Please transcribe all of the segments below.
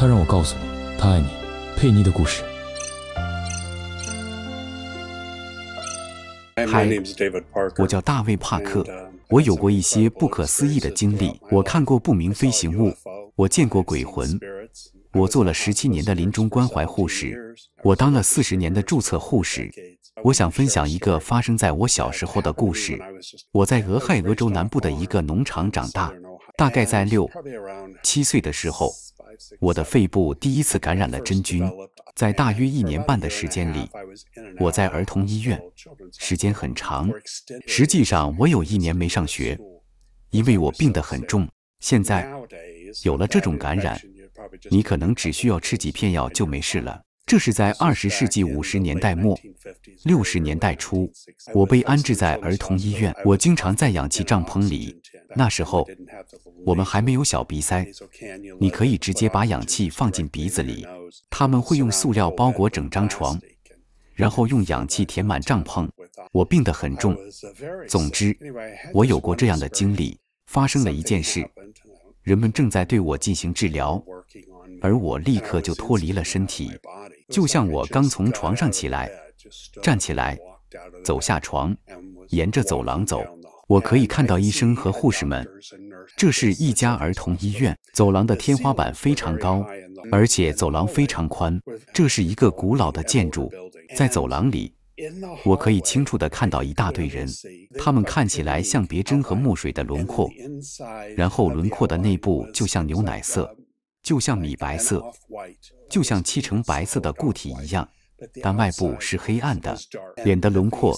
他让我告诉你，他爱你，佩妮的故事。嗨，我叫大卫·帕克，我有过一些不可思议的经历。我看过不明飞行物，我见过鬼魂，我做了十七年的临终关怀护士，我当了四十年的注册护士。我想分享一个发生在我小时候的故事。我在俄亥俄州南部的一个农场长大，大概在六、七岁的时候。我的肺部第一次感染了真菌，在大约一年半的时间里，我在儿童医院，时间很长。实际上，我有一年没上学，因为我病得很重。现在有了这种感染，你可能只需要吃几片药就没事了。这是在二十世纪五十年代末、六十年代初，我被安置在儿童医院。我经常在氧气帐篷里。那时候。我们还没有小鼻塞，你可以直接把氧气放进鼻子里。他们会用塑料包裹整张床，然后用氧气填满帐篷。我病得很重。总之，我有过这样的经历。发生了一件事，人们正在对我进行治疗，而我立刻就脱离了身体，就像我刚从床上起来，站起来，走下床，沿着走廊走。我可以看到医生和护士们。这是一家儿童医院。走廊的天花板非常高，而且走廊非常宽。这是一个古老的建筑。在走廊里，我可以清楚地看到一大堆人，他们看起来像别针和墨水的轮廓。然后轮廓的内部就像牛奶色，就像米白色，就像漆成白色的固体一样。但外部是黑暗的，脸的轮廓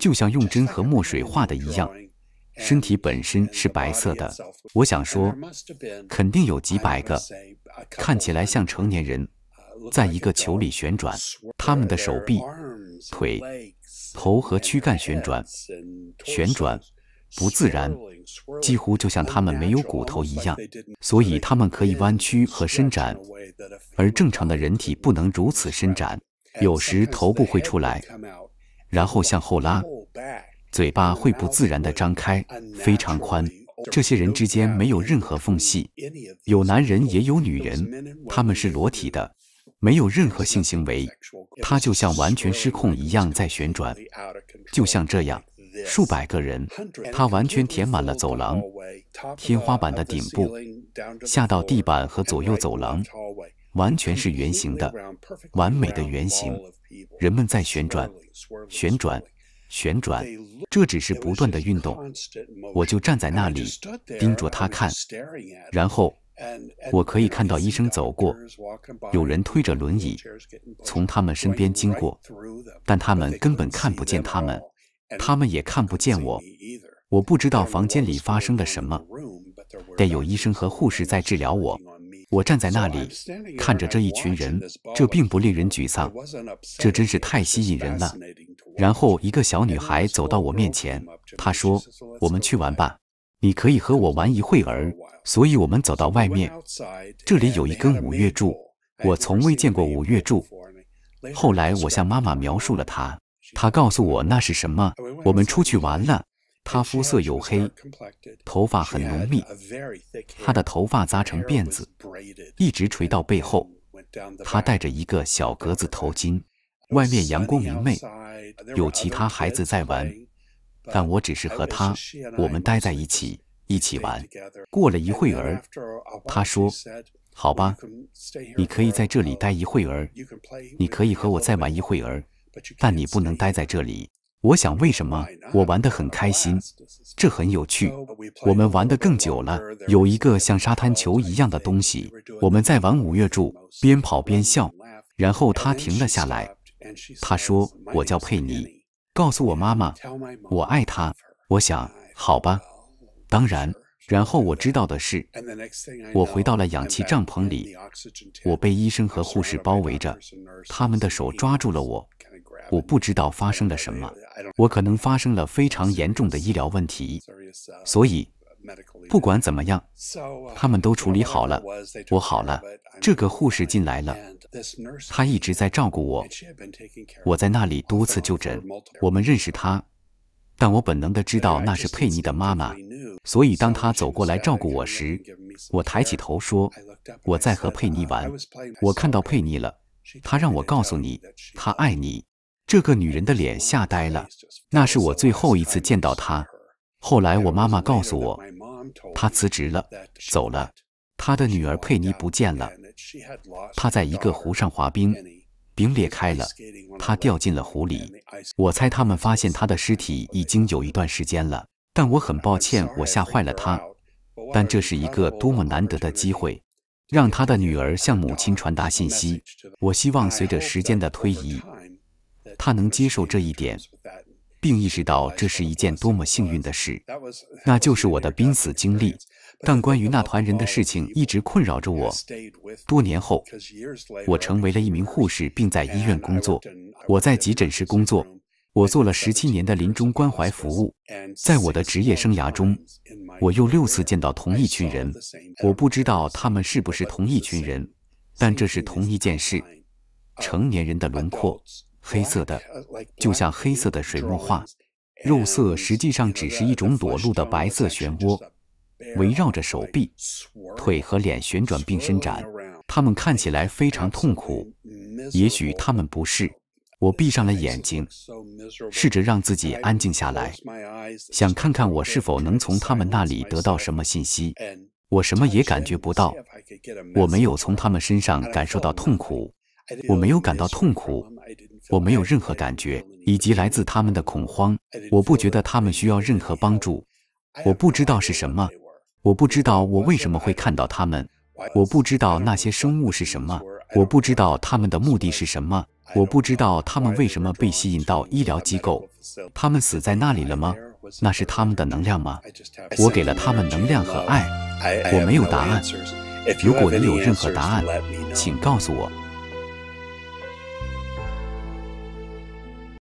就像用针和墨水画的一样，身体本身是白色的。我想说，肯定有几百个看起来像成年人，在一个球里旋转，他们的手臂、腿、头和躯干旋转、旋转，不自然，几乎就像他们没有骨头一样，所以他们可以弯曲和伸展，而正常的人体不能如此伸展。有时头部会出来，然后向后拉，嘴巴会不自然地张开，非常宽。这些人之间没有任何缝隙，有男人也有女人，他们是裸体的，没有任何性行为。他就像完全失控一样在旋转，就像这样，数百个人，他完全填满了走廊、天花板的顶部，下到地板和左右走廊。完全是圆形的，完美的圆形。人们在旋转，旋转，旋转。这只是不断的运动。我就站在那里盯着他看，然后我可以看到医生走过，有人推着轮椅从他们身边经过，但他们根本看不见他们，他们也看不见我。我不知道房间里发生了什么，但有医生和护士在治疗我。我站在那里看着这一群人，这并不令人沮丧，这真是太吸引人了。然后一个小女孩走到我面前，她说：“我们去玩吧，你可以和我玩一会儿。”所以我们走到外面，这里有一根五月柱，我从未见过五月柱。后来我向妈妈描述了它，她告诉我那是什么。我们出去玩了。他肤色黝黑，头发很浓密，他的头发扎成辫子，一直垂到背后。他戴着一个小格子头巾。外面阳光明媚，有其他孩子在玩，但我只是和他，我们待在一起，一起玩。过了一会儿，他说：“好吧，你可以在这里待一会儿，你可以和我再玩一会儿，但你不能待在这里。”我想，为什么我玩得很开心？这很有趣。我们玩得更久了。有一个像沙滩球一样的东西。我们在玩五月柱，边跑边笑。然后他停了下来。他说：“我叫佩妮，告诉我妈妈，我爱她。”我想，好吧，当然。然后我知道的是，我回到了氧气帐篷里。我被医生和护士包围着，他们的手抓住了我。我不知道发生了什么，我可能发生了非常严重的医疗问题，所以不管怎么样，他们都处理好了，我好了。这个护士进来了，她一直在照顾我。我在那里多次就诊，我们认识她，但我本能的知道那是佩妮的妈妈，所以当她走过来照顾我时，我抬起头说：“我在和佩妮玩，我看到佩妮了。”她让我告诉你，她爱你。这个女人的脸吓呆了。那是我最后一次见到她。后来我妈妈告诉我，她辞职了，走了。她的女儿佩妮不见了。她在一个湖上滑冰，冰裂开了，她掉进了湖里。我猜他们发现她的尸体已经有一段时间了。但我很抱歉，我吓坏了她。但这是一个多么难得的机会，让她的女儿向母亲传达信息。我希望随着时间的推移。他能接受这一点，并意识到这是一件多么幸运的事，那就是我的濒死经历。但关于那团人的事情一直困扰着我。多年后，我成为了一名护士，并在医院工作。我在急诊室工作，我做了十七年的临终关怀服务。在我的职业生涯中，我又六次见到同一群人。我不知道他们是不是同一群人，但这是同一件事。成年人的轮廓。黑色的，就像黑色的水墨画。肉色实际上只是一种裸露的白色漩涡，围绕着手臂、腿和脸旋转并伸展。他们看起来非常痛苦。也许他们不是。我闭上了眼睛，试着让自己安静下来，想看看我是否能从他们那里得到什么信息。我什么也感觉不到。我没有从他们身上感受到痛苦。我没有感到痛苦。我没有任何感觉，以及来自他们的恐慌。我不觉得他们需要任何帮助。我不知道是什么。我不知道我为什么会看到他们。我不知道那些生物是什么。我不知道他们的目的是什么。我不知道他们为什么被吸引到医疗机构。他们死在那里了吗？那是他们的能量吗？我给了他们能量和爱。我没有答案。如果你有任何答案，请告诉我。